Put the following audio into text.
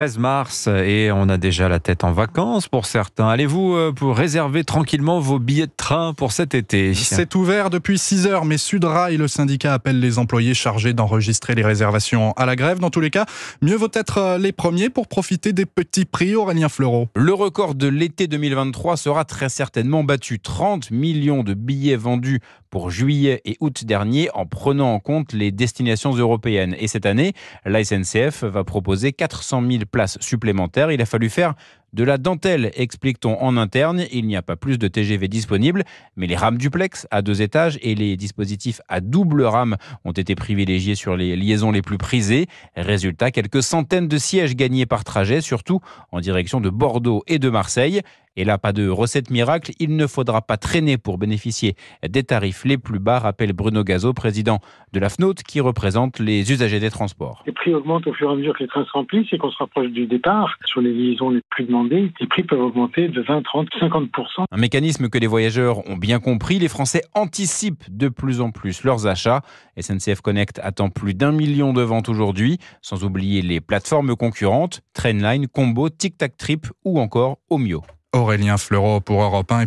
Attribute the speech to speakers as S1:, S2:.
S1: 13 mars et on a déjà la tête en vacances pour certains. Allez-vous euh, pour réserver tranquillement vos billets de train pour cet été C'est
S2: ouvert depuis 6 heures, mais Sudrail, le syndicat, appelle les employés chargés d'enregistrer les réservations à la grève. Dans tous les cas, mieux vaut être euh, les premiers pour profiter des petits prix, Aurélien Fleureau. Le record de l'été 2023 sera très certainement
S3: battu. 30 millions de billets vendus pour juillet et août dernier en prenant en compte les destinations européennes. Et cette année, la SNCF va proposer 400 000 place supplémentaire. Il a fallu faire de la dentelle, explique-t-on en interne. Il n'y a pas plus de TGV disponible mais les rames duplex à deux étages et les dispositifs à double rame ont été privilégiés sur les liaisons les plus prisées. Résultat, quelques centaines de sièges gagnés par trajet, surtout en direction de Bordeaux et de Marseille. Et là, pas de recette miracle, il ne faudra pas traîner pour bénéficier des tarifs les plus bas, rappelle Bruno Gazo, président de la FNOT, qui représente les usagers des transports.
S4: Les prix augmentent au fur et à mesure que les trains se remplissent et qu'on se rapproche du départ. Sur les liaisons les plus demandées, les prix peuvent augmenter de 20, 30, 50
S3: Un mécanisme que les voyageurs ont bien compris, les Français anticipent de plus en plus leurs achats. SNCF Connect attend plus d'un million de ventes aujourd'hui, sans oublier les plateformes concurrentes, Trainline, Combo, Tic Tac Trip ou encore Omio. Aurélien Fleureau pour Europe 1. Et puis